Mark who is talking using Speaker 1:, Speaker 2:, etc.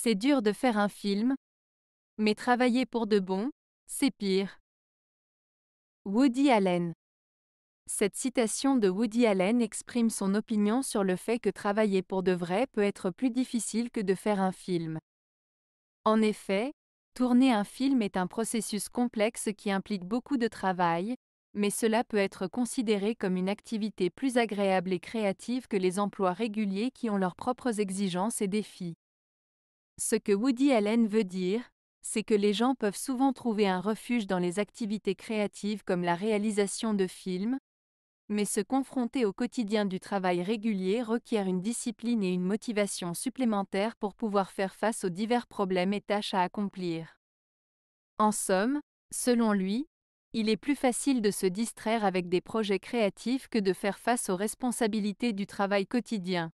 Speaker 1: C'est dur de faire un film, mais travailler pour de bon, c'est
Speaker 2: pire. Woody Allen Cette citation de Woody Allen exprime son opinion sur le fait que travailler pour de vrai peut être plus difficile que de faire un film. En effet, tourner un film est un processus complexe qui implique beaucoup de travail, mais cela peut être considéré comme une activité plus agréable et créative que les emplois réguliers qui ont leurs propres exigences et défis. Ce que Woody Allen veut dire, c'est que les gens peuvent souvent trouver un refuge dans les activités créatives comme la réalisation de films, mais se confronter au quotidien du travail régulier requiert une discipline et une motivation supplémentaires pour pouvoir faire face aux divers problèmes et tâches à accomplir. En somme, selon lui, il est plus facile de se distraire avec des projets créatifs que de faire face aux responsabilités du travail quotidien.